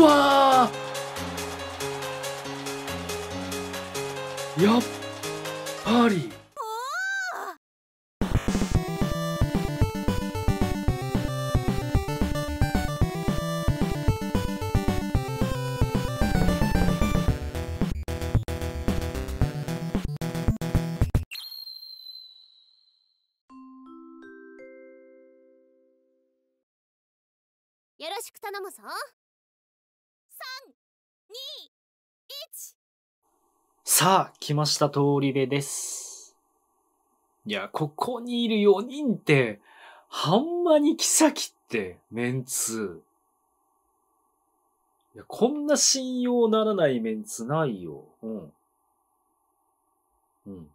うわやっぱりさあ、来ました、通り部です。いや、ここにいる4人って、はんまに先って、メンツ。いや、こんな信用ならないメンツないよ。うん。うん。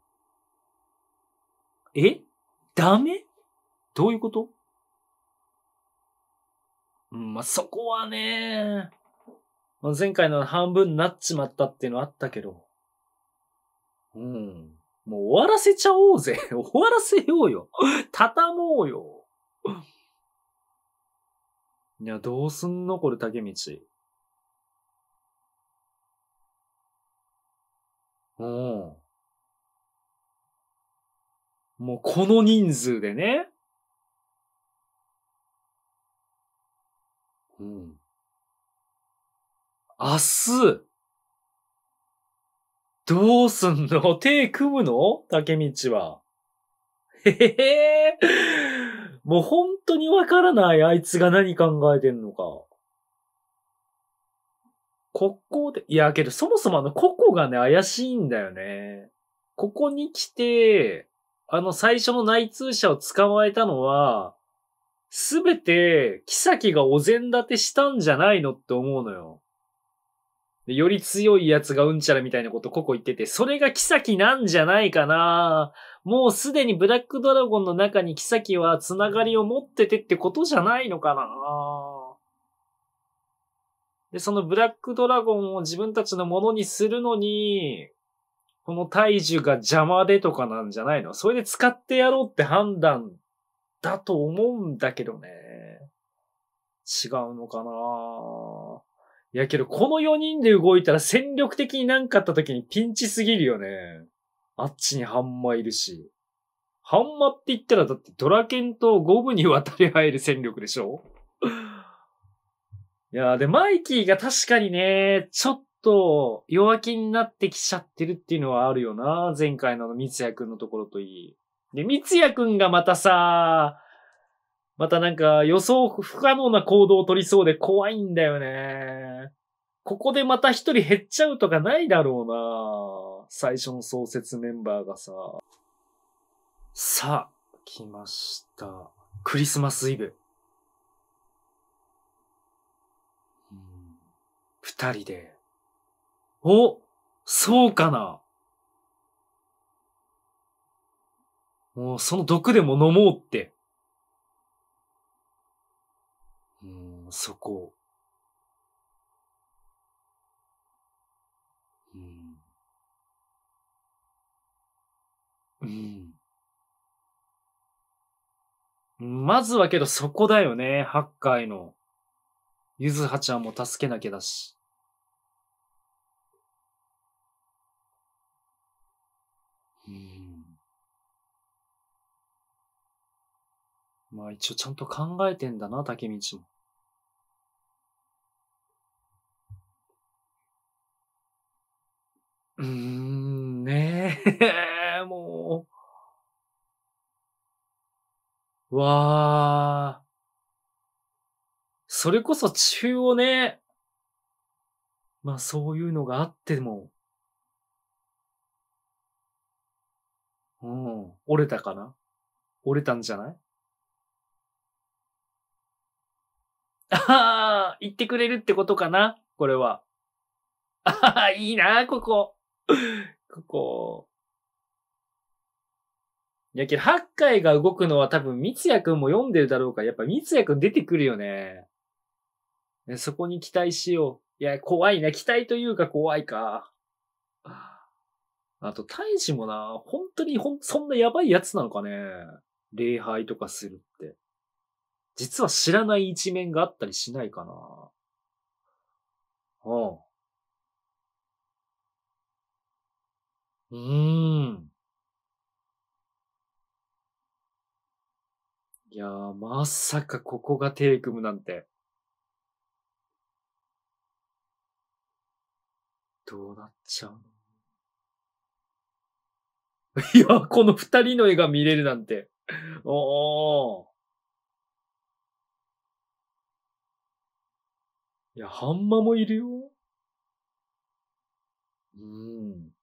えダメどういうことうん、まあ、そこはね、前回の半分になっちまったっていうのあったけど。うん。もう終わらせちゃおうぜ。終わらせようよ。畳もうよ。いや、どうすんのこれ、竹道。うん。もうこの人数でね。うん。明日、どうすんの手組むの竹道は。へへへもう本当にわからない。あいつが何考えてんのか。ここで、いやけどそもそもあの、ここがね、怪しいんだよね。ここに来て、あの、最初の内通者を捕まえたのは、すべて、キサキがお膳立てしたんじゃないのって思うのよ。で、より強いやつがうんちゃらみたいなことここ言ってて、それがキサキなんじゃないかなもうすでにブラックドラゴンの中にキサキは繋がりを持っててってことじゃないのかなで、そのブラックドラゴンを自分たちのものにするのに、この大樹が邪魔でとかなんじゃないのそれで使ってやろうって判断だと思うんだけどね。違うのかないやけど、この4人で動いたら戦力的になんかあった時にピンチすぎるよね。あっちにハンマいるし。ハンマって言ったらだってドラケンとゴブに渡り入る戦力でしょいやで、マイキーが確かにね、ちょっと弱気になってきちゃってるっていうのはあるよな。前回のあの、三くんのところといい。で、三矢くんがまたさ、またなんか予想不可能な行動を取りそうで怖いんだよね。ここでまた一人減っちゃうとかないだろうな。最初の創設メンバーがさ。さあ、来ました。クリスマスイブ。二人で。おそうかなもうその毒でも飲もうってうん、そこ。うん。うん。まずはけどそこだよね、八回の。ゆずはちゃんも助けなきゃだし。うん。まあ一応ちゃんと考えてんだな、竹道も。ーん、ねえ、もう。わあ。それこそ中をね、まあそういうのがあっても、うん、折れたかな折れたんじゃないああ、言ってくれるってことかなこれは。ああ、いいな、ここ。ここ。いやけど、八海が動くのは多分、三ツ矢くんも読んでるだろうから、やっぱ三ツ矢くん出てくるよね。そこに期待しよう。いや、怖いな。期待というか怖いか。あと、大使もな、本当にほん、そんなやばいやつなのかね。礼拝とかするって。実は知らない一面があったりしないかな。うん。うーん。いやー、まさかここがテレクムなんて。どうなっちゃうの いや、この二人の絵が見れるなんて。おー。いや、ハンマもいるよ。うん。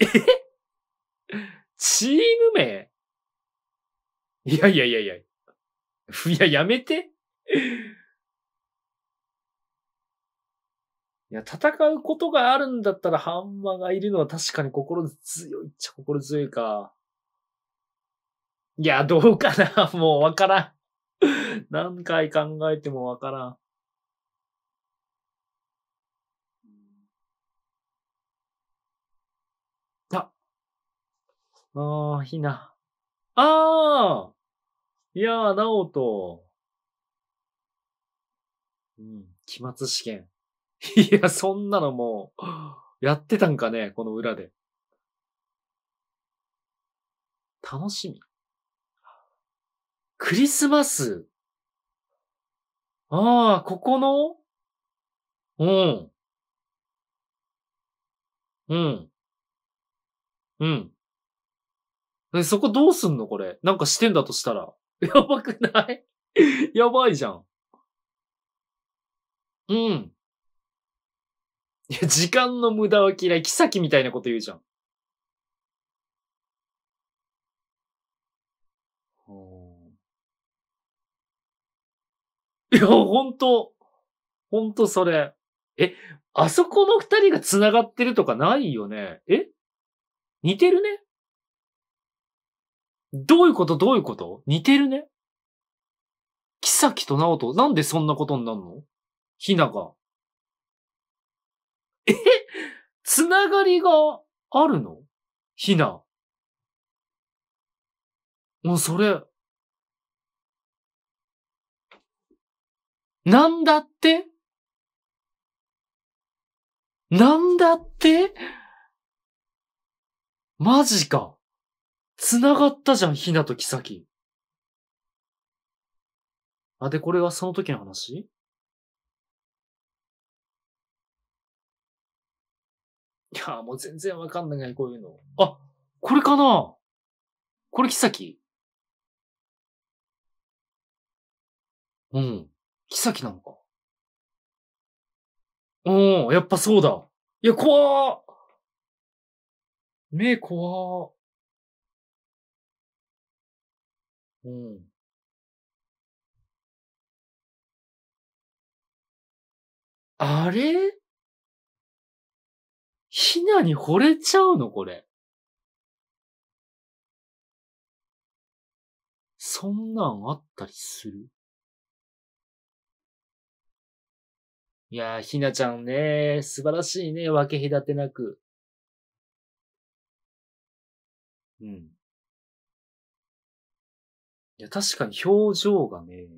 え チーム名いやいやいやいや。いや、やめて。いや、戦うことがあるんだったらハンマーがいるのは確かに心強いっちゃ心強いか。いや、どうかなもうわからん。何回考えてもわからん。ああ、ひな。ああいやあ、なおと。うん、期末試験。いや、そんなのもう、やってたんかね、この裏で。楽しみ。クリスマス。ああ、ここのうん。うん。うん。そこどうすんのこれ。なんかしてんだとしたら。やばくない やばいじゃん。うん。いや、時間の無駄は嫌い。妃みたいなこと言うじゃん。いや、ほんと、ほんとそれ。え、あそこの二人が繋がってるとかないよね。え似てるね。どういうことどういうこと似てるね。木崎と直人、なんでそんなことになるのひなが。えつながりがあるのひな。もうそれ。なんだってなんだってマジか。繋がったじゃん、ひなとキサキ。あ、で、これはその時の話いや、もう全然わかんない、こういうの。あ、これかなこれ、キサキうん。キサキなのか。うー、やっぱそうだ。いや、怖ー目怖ーうん。あれひなに惚れちゃうのこれ。そんなんあったりするいやー、ひなちゃんね、素晴らしいね、分け隔てなく。うん。いや、確かに表情がね、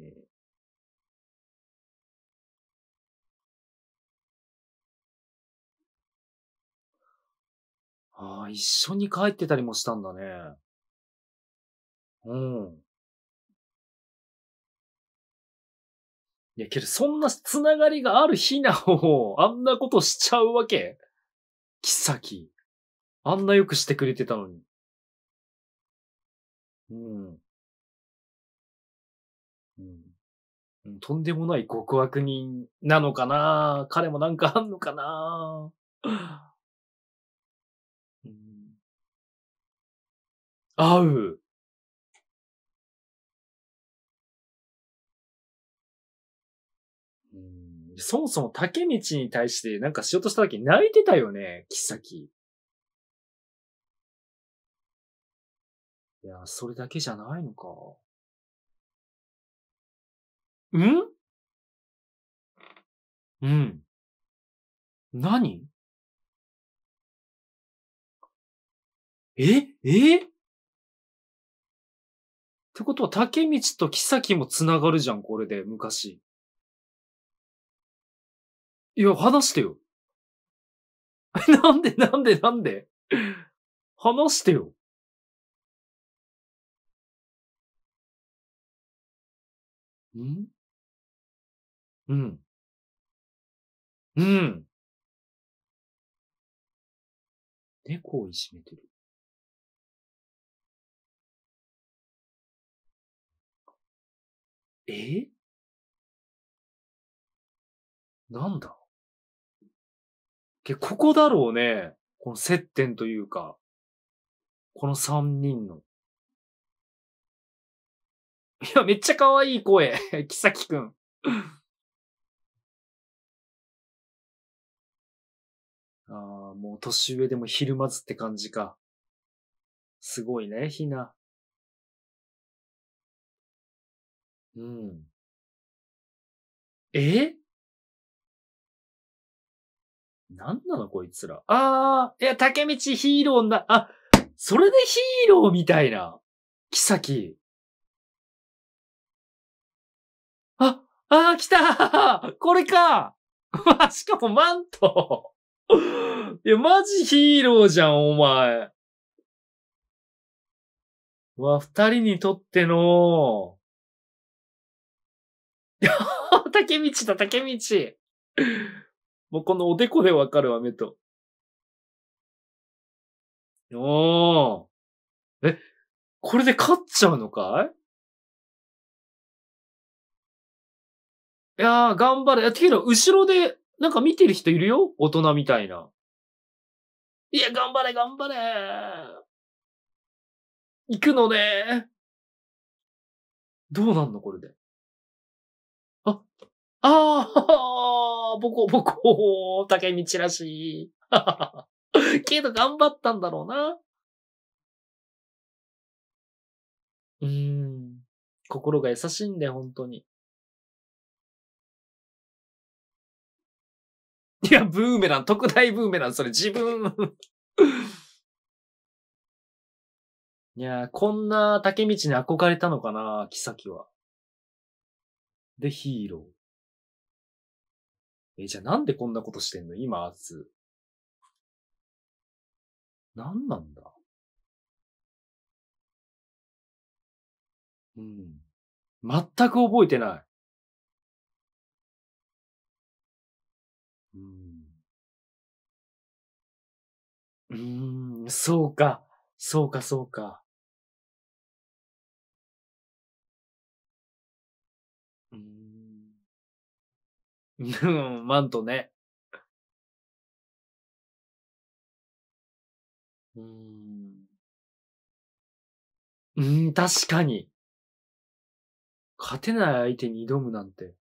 ああ、一緒に帰ってたりもしたんだね。うん。いや、けどそんなつながりがあるひなを、あんなことしちゃうわけキサキ。あんなよくしてくれてたのに。うん。とんでもない極悪人なのかな彼もなんかあんのかなうん、合う。うん、そもそも竹道に対してなんかしようとした時泣いてたよね、木先。いや、それだけじゃないのか。うんうん。何ええってことは、竹道と木も繋がるじゃん、これで、昔。いや、話してよ。なんで、なんで、なんで話してよ。んうん。うん。猫をいじめてる。えなんだけ、ここだろうね。この接点というか、この三人の。いや、めっちゃ可愛い声。木崎くん。もう年上でもひるまずって感じか。すごいね、ひな。うん。えなんなのこいつら。あー、いや、竹道ヒーローな、あ、それでヒーローみたいな。キサキ。あ、あー、来たこれか わ、しかもマントいや、マジヒーローじゃん、お前。うわ、二人にとっての、竹道だ、竹道。もうこのおでこでわかるわ、目と。おー。え、これで勝っちゃうのかいいやー、頑張れ。いや、ていうの、後ろでなんか見てる人いるよ大人みたいな。いや、頑張れ、頑張れ。行くのね。どうなんのこれで。あ、ああ、ボコボコ、竹道らしい。けど頑張ったんだろうな。うーん。心が優しいんだよ、本当に。いや、ブーメラン、特大ブーメラン、それ自分いやこんな竹道に憧れたのかな、木崎は。で、ヒーロー。え、じゃあなんでこんなことしてんの今、アツ。なんなんだうん。全く覚えてない。うん、そうか。そうか、そうか。うーん。うん、マントね。うーん。うーん、確かに。勝てない相手に挑むなんて。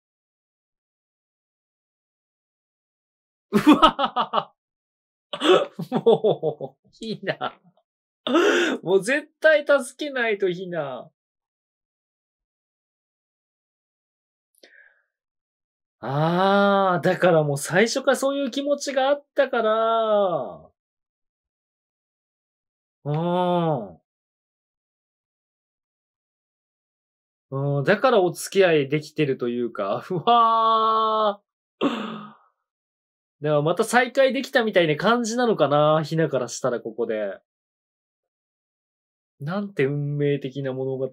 うわははは もう、ひな。もう絶対助けないと、ひな。ああ、だからもう最初からそういう気持ちがあったから。うん。うん、だからお付き合いできてるというか、うわー。ではまた再会できたみたいな感じなのかな、ひなからしたらここで。なんて運命的な物語。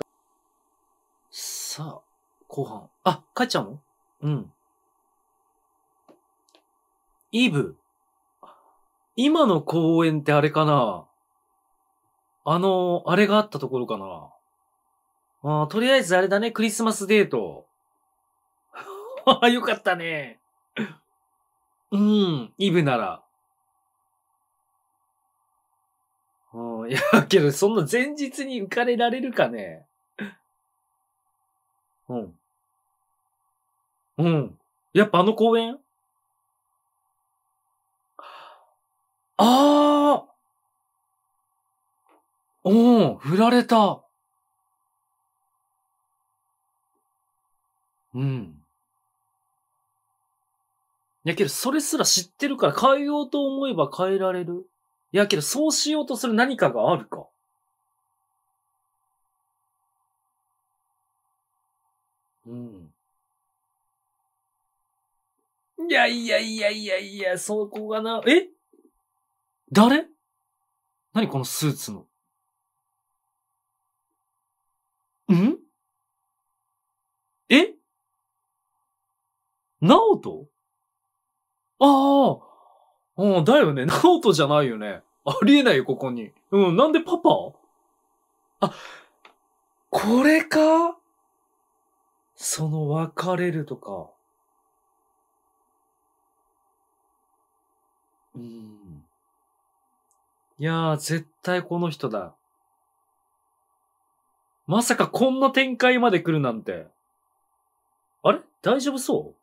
さあ、後半。あ、帰っちゃうのうん。イブ。今の公園ってあれかなあの、あれがあったところかなあとりあえずあれだね、クリスマスデート。は、よかったね。うん、イブなら。うん、いや、けど、そんな前日に浮かれられるかね。うん。うん。やっぱあの公園ああおん、振られた。うん。やけど、それすら知ってるから変えようと思えば変えられる。やけど、そうしようとする何かがあるか。うん。いやいやいやいやいや、そこがな、え誰何このスーツの。んえナオトああ。うん、だよね。ナオトじゃないよね。ありえないよ、ここに。うん、なんでパパあ、これかその別れるとか。うん。いやー、絶対この人だ。まさかこんな展開まで来るなんて。あれ大丈夫そ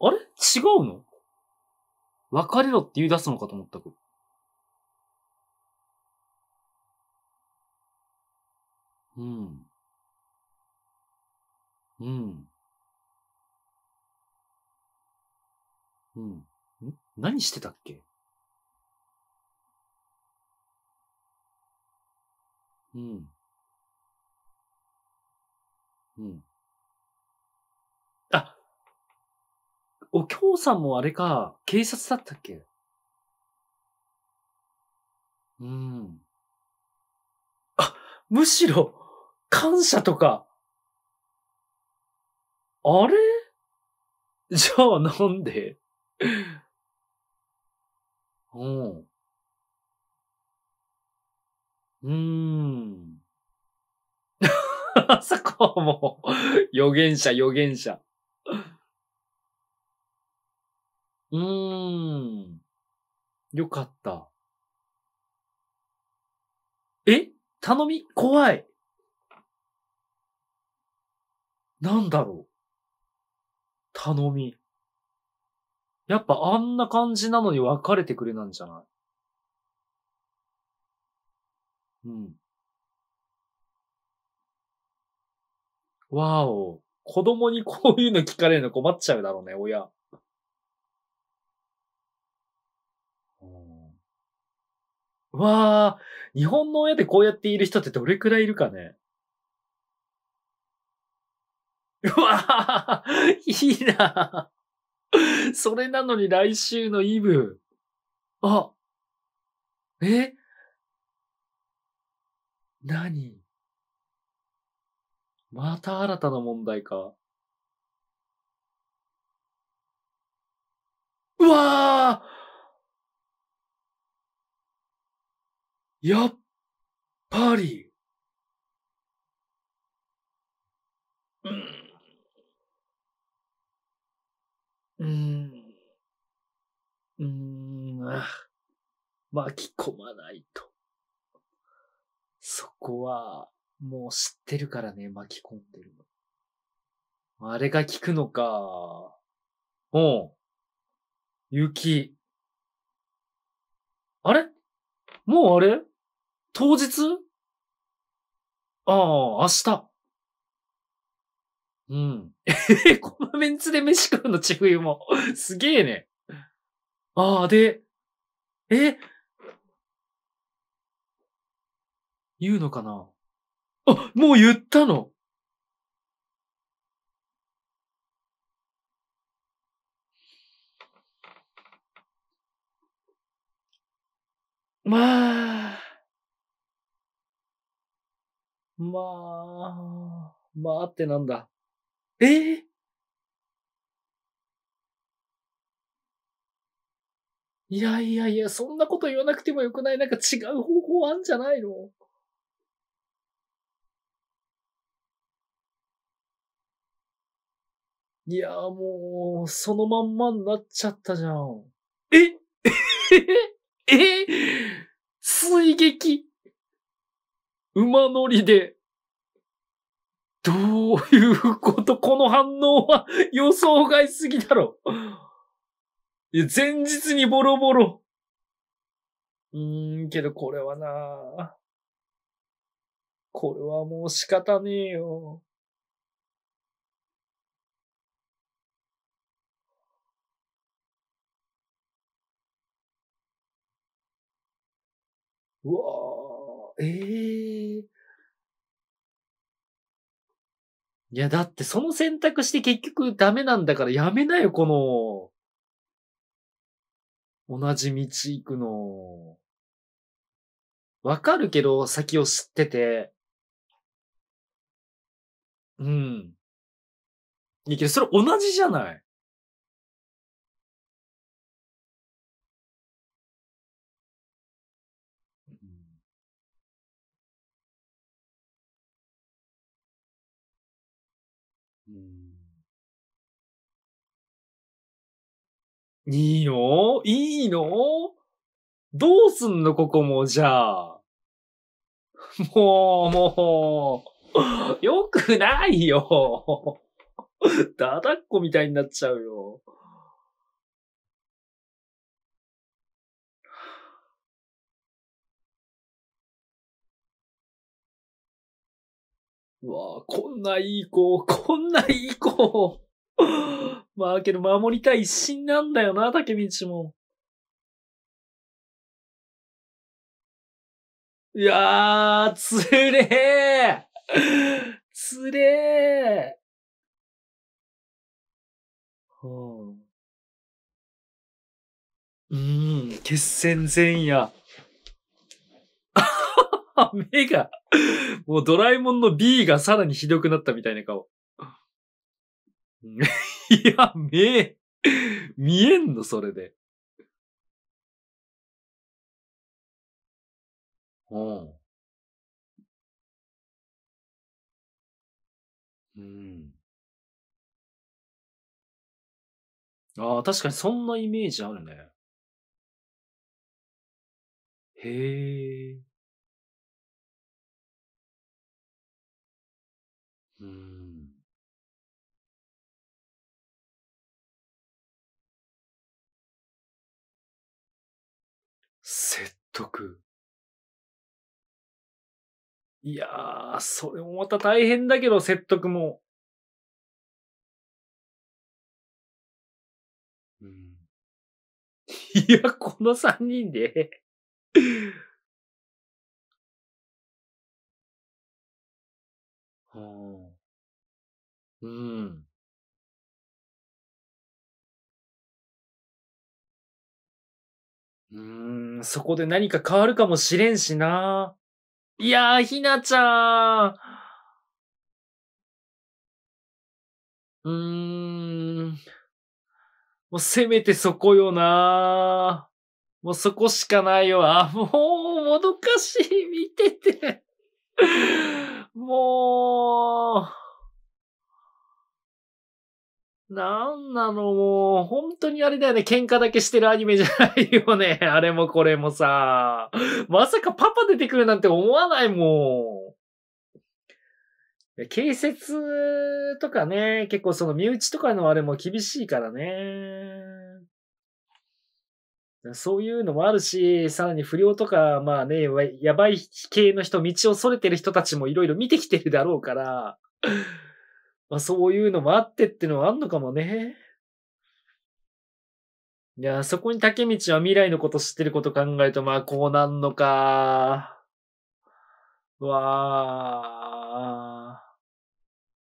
うあれ違うの別れろって言い出すのかと思ったく。うん。うん。うん。ん何してたっけうん。うん。お京さんもあれか、警察だったっけうん。あ、むしろ、感謝とか。あれじゃあなんでうん。うーん。さ こはもう、預言者、預言者。うーん。よかった。え頼み怖い。なんだろう。頼み。やっぱあんな感じなのに別れてくれなんじゃないうん。わお。子供にこういうの聞かれるの困っちゃうだろうね、親。わあ、日本の親でこうやっている人ってどれくらいいるかね。うわあ、いいな。それなのに来週のイブ。あ、え何また新たな問題か。うわあやっぱり、うん、うん、ん、あ、巻き込まないと。そこは、もう知ってるからね、巻き込んでるの。あれが効くのか。うん。雪。あれもうあれ当日ああ、明日。うん。えこのメンツで飯食うの、ちふゆも。すげえね。ああ、で、え言うのかなあ、もう言ったのまあ、まあ、まあってなんだ。ええー、いやいやいや、そんなこと言わなくてもよくないなんか違う方法あんじゃないのいやもう、そのまんまになっちゃったじゃん。え え水撃馬乗りで、どういうことこの反応は予想外すぎだろ。いや、前日にボロボロ。うーん、けどこれはなこれはもう仕方ねえよ。うわええー、いや、だってその選択して結局ダメなんだからやめなよ、この、同じ道行くの。わかるけど、先を知ってて。うん。いやけど、それ同じじゃない。いいのいいのどうすんのここも、じゃあ。もう、もう、よくないよ。だだっこみたいになっちゃうよ。うわあ、こんないい子、こんないい子。まあ、けど守りたい一心なんだよな、竹道も。いやー、つれえつれえ、はあ、うん、決戦前夜。目が、もうドラえもんの B がさらにひどくなったみたいな顔。いや、目、見えんの、それで。うん。うん。ああ、確かにそんなイメージあるね。へえ。うん。説得。いやー、それもまた大変だけど、説得も。うん、いや、この3人では あうん。うーん、そこで何か変わるかもしれんしな。いやー、ひなちゃん。うーん。もうせめてそこよな。もうそこしかないよ。あ、もう、もどかしい。見てて。もう。なんなのもう、本当にあれだよね。喧嘩だけしてるアニメじゃないよね。あれもこれもさ。まさかパパ出てくるなんて思わないもん。警察とかね、結構その身内とかのあれも厳しいからね。そういうのもあるし、さらに不良とか、まあね、やばい系の人、道を逸れてる人たちもいろいろ見てきてるだろうから。まあそういうのもあってってのはあんのかもね。いや、そこに竹道は未来のこと知ってること考えると、まあこうなんのか。うわあ。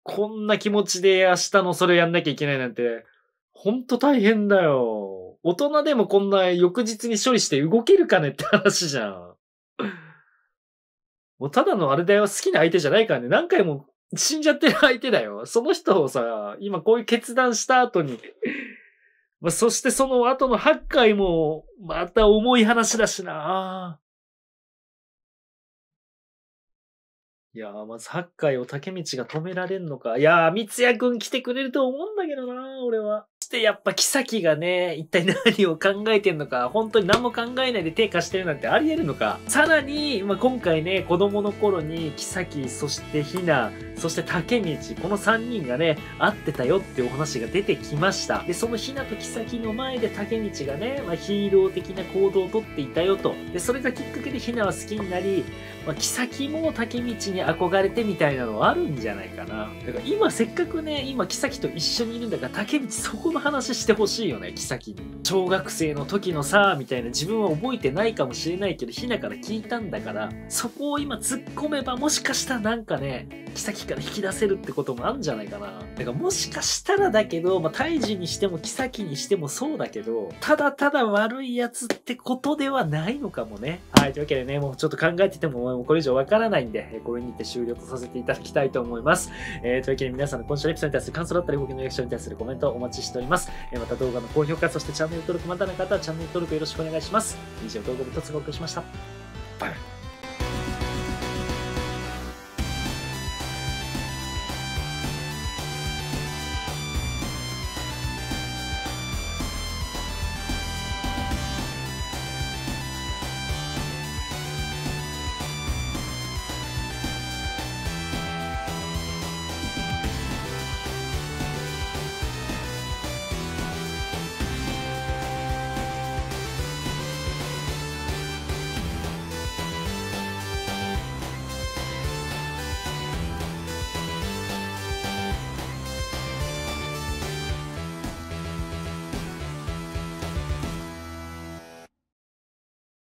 こんな気持ちで明日のそれをやんなきゃいけないなんて、ほんと大変だよ。大人でもこんな翌日に処理して動けるかねって話じゃん。もうただのあれだよ、好きな相手じゃないからね。何回も死んじゃってる相手だよ。その人をさ、今こういう決断した後に、まあ、そしてその後の8回も、また重い話だしな。いやまず8回を竹道が止められんのか。いやー、三矢くん来てくれると思うんだけどな俺は。してやっぱ妃がね、一体何を考えてんのか、本当に何も考えないで手貸してるなんてあり得るのか。さらに、まあ、今回ね、子供の頃に妃、そしてひな、そして竹道、この3人がね、会ってたよっていうお話が出てきました。で、そのひなと妃の前で竹道がね、まあ、ヒーロー的な行動をとっていたよと。で、それがきっかけでひなは好きになり、まあ、妃も竹道に憧れてみたいなのはあるんじゃないかな。だから今せっかくね、今妃と一緒にいるんだから、竹道そこの話してほしいよね、妃に。小学生の時のさ、みたいな自分は覚えてないかもしれないけど、ひなから聞いたんだから、そこを今突っ込めばもしかしたらなんかね、妃から引き出せるってこともあるんじゃないかな。だからもしかしたらだけど、まあ、胎児にしても妃にしてもそうだけど、ただただ悪いやつってことではないのかもね。はい、というわけでね、もうちょっと考えてても、もうこれ以上わからないんで、これにて終了とさせていただきたいと思います。えー、というわけで皆さんの今週のエピソードに対する感想だったり、動きのリアクションに対するコメントお待ちしております。ります。えまた動画の高評価、そしてチャンネル登録まだの方はチャンネル登録よろしくお願いします。以上、動画も一つお送りしました。バイバイ。